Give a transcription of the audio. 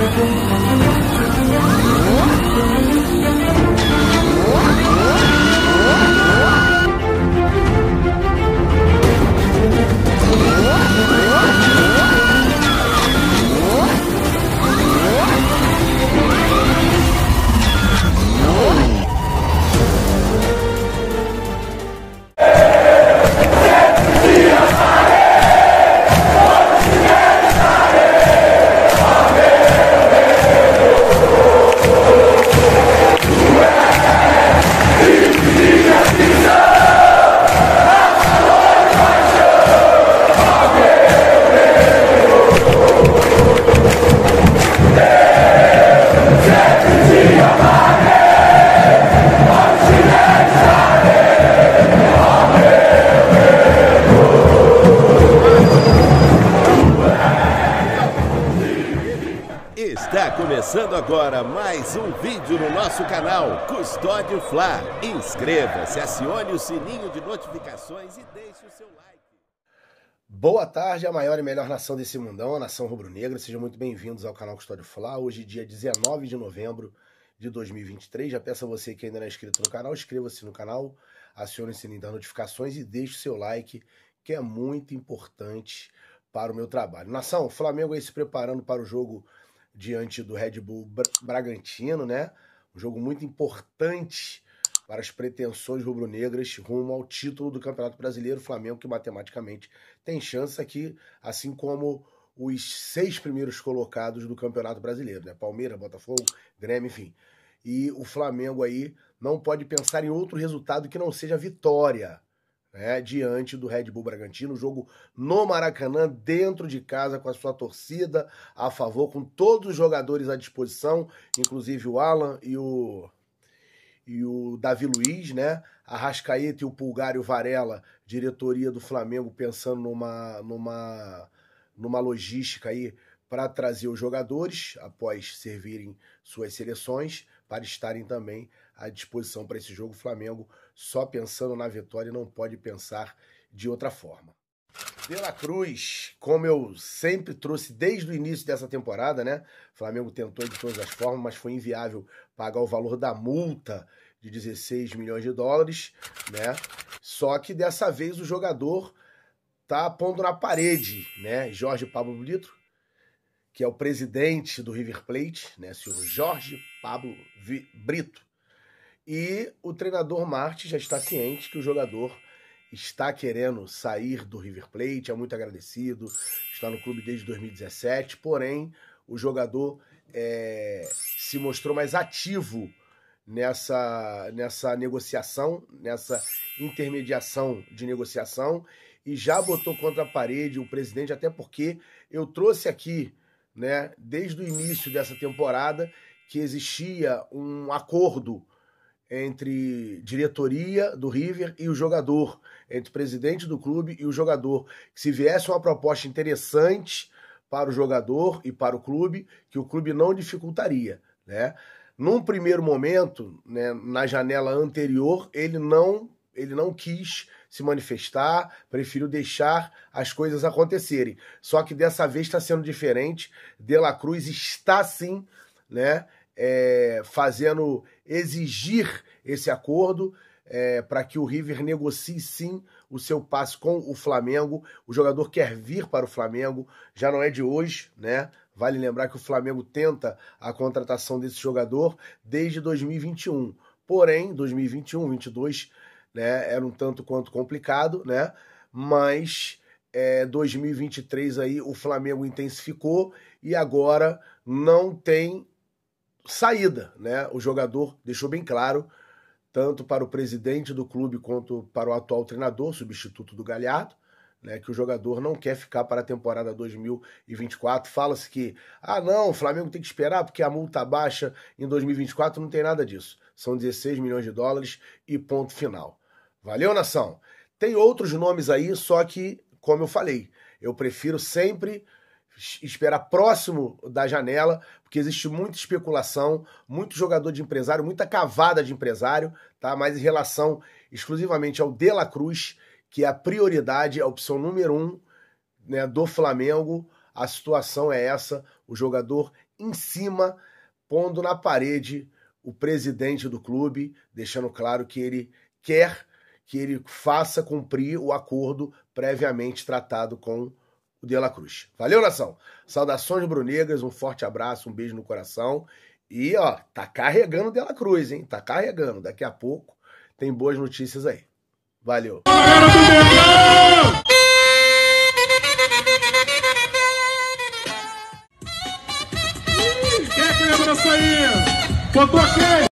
Thank you. Começando agora mais um vídeo no nosso canal Custódio Fla. Inscreva-se, acione o sininho de notificações e deixe o seu like. Boa tarde, a maior e melhor nação desse mundão, a nação rubro-negra. Sejam muito bem-vindos ao canal Custódio Fla. Hoje, dia 19 de novembro de 2023. Já peço a você que ainda não é inscrito no canal, inscreva-se no canal, acione o sininho das notificações e deixe o seu like, que é muito importante para o meu trabalho. Nação, o Flamengo aí se preparando para o jogo diante do Red Bull Bragantino, né? Um jogo muito importante para as pretensões rubro-negras rumo ao título do Campeonato Brasileiro. Flamengo, que matematicamente tem chance aqui, assim como os seis primeiros colocados do Campeonato Brasileiro, né? Palmeiras, Botafogo, Grêmio, enfim. E o Flamengo aí não pode pensar em outro resultado que não seja vitória é, diante do Red Bull Bragantino, jogo no Maracanã, dentro de casa, com a sua torcida a favor, com todos os jogadores à disposição, inclusive o Alan e o, e o Davi Luiz, né? Arrascaeta e o Pulgário Varela, diretoria do Flamengo, pensando numa, numa, numa logística aí para trazer os jogadores, após servirem suas seleções, para estarem também à disposição para esse jogo. O Flamengo só pensando na vitória não pode pensar de outra forma. Pela Cruz, como eu sempre trouxe desde o início dessa temporada, né? O Flamengo tentou de todas as formas, mas foi inviável pagar o valor da multa de 16 milhões de dólares, né? Só que dessa vez o jogador tá pondo na parede, né? Jorge Pablo Litro, que é o presidente do River Plate, né? Senhor Jorge Pablo Brito, e o treinador Marte já está ciente que o jogador está querendo sair do River Plate, é muito agradecido, está no clube desde 2017, porém o jogador é, se mostrou mais ativo nessa, nessa negociação, nessa intermediação de negociação e já botou contra a parede o presidente, até porque eu trouxe aqui, né, desde o início dessa temporada, que existia um acordo entre diretoria do River e o jogador, entre o presidente do clube e o jogador. Se viesse uma proposta interessante para o jogador e para o clube, que o clube não dificultaria, né? Num primeiro momento, né, na janela anterior, ele não ele não quis se manifestar, preferiu deixar as coisas acontecerem. Só que dessa vez está sendo diferente. De La Cruz está sim, né, é, fazendo exigir esse acordo é, para que o River negocie sim o seu passe com o Flamengo. O jogador quer vir para o Flamengo, já não é de hoje, né? Vale lembrar que o Flamengo tenta a contratação desse jogador desde 2021. Porém, 2021, 2022 né, era um tanto quanto complicado, né? Mas é, 2023 aí o Flamengo intensificou e agora não tem saída. Né? O jogador deixou bem claro, tanto para o presidente do clube quanto para o atual treinador, substituto do Galhardo, né, que o jogador não quer ficar para a temporada 2024. Fala-se que, ah, não, o Flamengo tem que esperar porque a multa baixa em 2024 não tem nada disso. São 16 milhões de dólares e ponto final. Valeu, nação! Tem outros nomes aí, só que, como eu falei, eu prefiro sempre esperar próximo da janela, porque existe muita especulação, muito jogador de empresário, muita cavada de empresário, tá? Mas em relação exclusivamente ao De La Cruz, que é a prioridade, a opção número um né, do Flamengo, a situação é essa: o jogador em cima, pondo na parede o presidente do clube, deixando claro que ele quer que ele faça cumprir o acordo previamente tratado com o o De La Cruz. Valeu, nação! Saudações brunegas, um forte abraço, um beijo no coração. E, ó, tá carregando o De La Cruz, hein? Tá carregando. Daqui a pouco tem boas notícias aí. Valeu! É Botou quem?